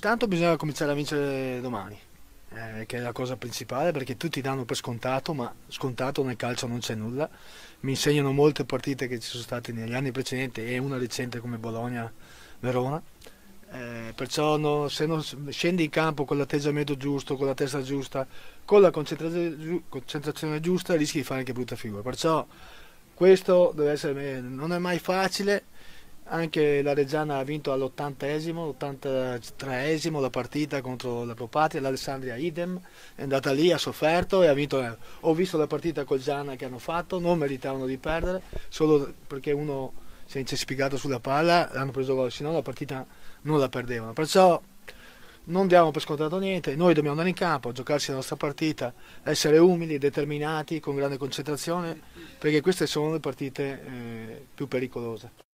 Intanto bisogna cominciare a vincere domani, eh, che è la cosa principale, perché tutti danno per scontato, ma scontato nel calcio non c'è nulla. Mi insegnano molte partite che ci sono state negli anni precedenti e una recente come Bologna-Verona. Eh, perciò no, se non scendi in campo con l'atteggiamento giusto, con la testa giusta, con la concentrazione giusta, rischi di fare anche brutta figura. Perciò questo deve essere, non è mai facile anche la Reggiana ha vinto all'ottantesimo, esimo esimo la partita contro la Propatria, l'Alessandria idem, è andata lì, ha sofferto e ha vinto. Ho visto la partita col Gianna che hanno fatto, non meritavano di perdere, solo perché uno si è incespicato sulla palla, hanno preso gol, se no la partita non la perdevano. Perciò non diamo per scontato niente, noi dobbiamo andare in campo, giocarci la nostra partita, essere umili, determinati, con grande concentrazione, perché queste sono le partite eh, più pericolose.